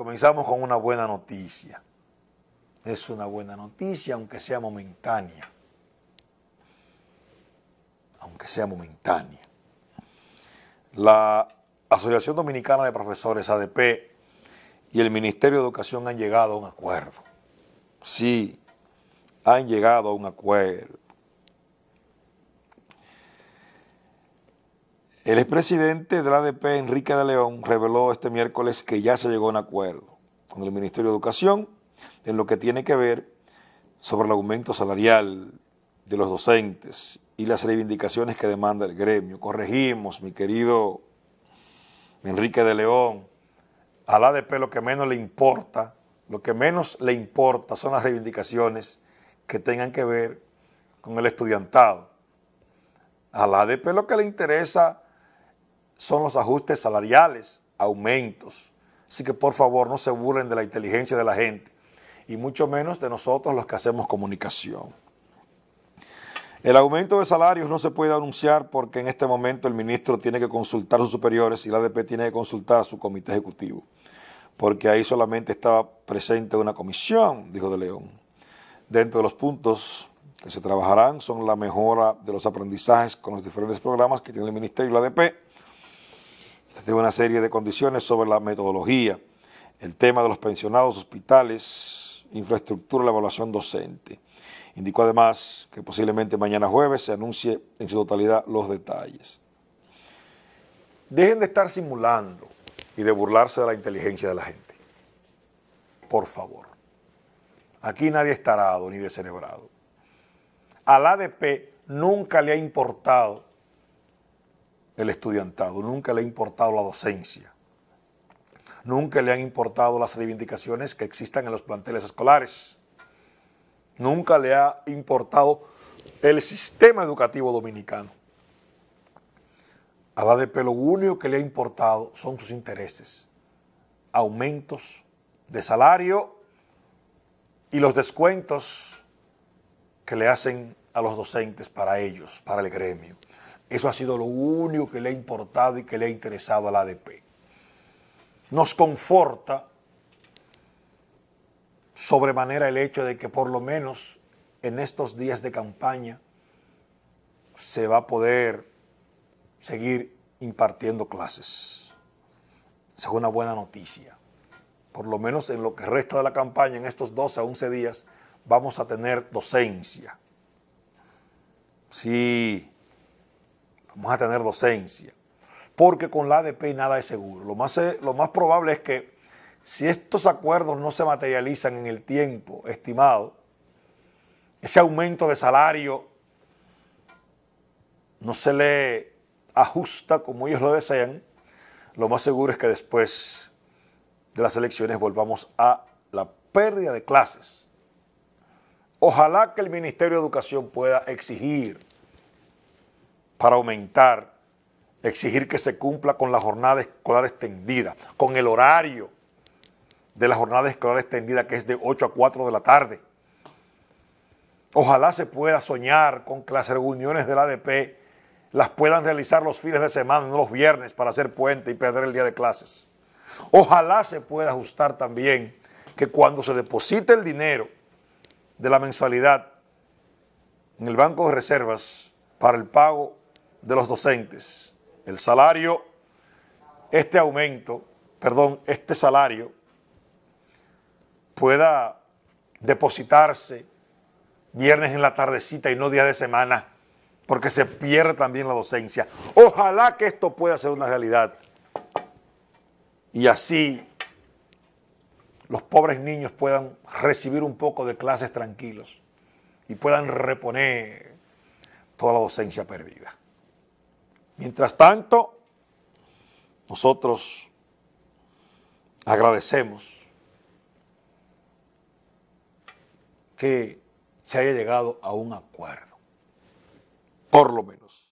comenzamos con una buena noticia. Es una buena noticia, aunque sea momentánea. Aunque sea momentánea. La Asociación Dominicana de Profesores, ADP, y el Ministerio de Educación han llegado a un acuerdo. Sí, han llegado a un acuerdo. El expresidente de la ADP, Enrique de León, reveló este miércoles que ya se llegó a un acuerdo con el Ministerio de Educación en lo que tiene que ver sobre el aumento salarial de los docentes y las reivindicaciones que demanda el gremio. Corregimos, mi querido Enrique de León, al ADP lo que menos le importa, lo que menos le importa son las reivindicaciones que tengan que ver con el estudiantado. Al ADP lo que le interesa son los ajustes salariales, aumentos. Así que por favor no se burlen de la inteligencia de la gente y mucho menos de nosotros los que hacemos comunicación. El aumento de salarios no se puede anunciar porque en este momento el ministro tiene que consultar a sus superiores y la ADP tiene que consultar a su comité ejecutivo, porque ahí solamente estaba presente una comisión, dijo De León. Dentro de los puntos que se trabajarán son la mejora de los aprendizajes con los diferentes programas que tiene el ministerio y la ADP, de una serie de condiciones sobre la metodología, el tema de los pensionados, hospitales, infraestructura, la evaluación docente. Indicó además que posiblemente mañana jueves se anuncie en su totalidad los detalles. Dejen de estar simulando y de burlarse de la inteligencia de la gente. Por favor. Aquí nadie está tarado ni descerebrado. Al ADP nunca le ha importado el estudiantado, nunca le ha importado la docencia, nunca le han importado las reivindicaciones que existan en los planteles escolares, nunca le ha importado el sistema educativo dominicano. A la de pelo único que le ha importado son sus intereses, aumentos de salario y los descuentos que le hacen a los docentes para ellos, para el gremio. Eso ha sido lo único que le ha importado y que le ha interesado a la ADP. Nos conforta sobremanera el hecho de que por lo menos en estos días de campaña se va a poder seguir impartiendo clases. Esa es una buena noticia. Por lo menos en lo que resta de la campaña, en estos 12 a 11 días, vamos a tener docencia. Sí, Vamos a tener docencia. Porque con la ADP nada es seguro. Lo más, lo más probable es que si estos acuerdos no se materializan en el tiempo estimado, ese aumento de salario no se le ajusta como ellos lo desean, lo más seguro es que después de las elecciones volvamos a la pérdida de clases. Ojalá que el Ministerio de Educación pueda exigir para aumentar, exigir que se cumpla con la jornada escolar extendida, con el horario de la jornada escolar extendida que es de 8 a 4 de la tarde. Ojalá se pueda soñar con que las reuniones del ADP las puedan realizar los fines de semana, no los viernes, para hacer puente y perder el día de clases. Ojalá se pueda ajustar también que cuando se deposite el dinero de la mensualidad en el Banco de Reservas para el pago de los docentes. El salario, este aumento, perdón, este salario pueda depositarse viernes en la tardecita y no día de semana, porque se pierde también la docencia. Ojalá que esto pueda ser una realidad. Y así los pobres niños puedan recibir un poco de clases tranquilos y puedan reponer toda la docencia perdida. Mientras tanto, nosotros agradecemos que se haya llegado a un acuerdo, por lo menos.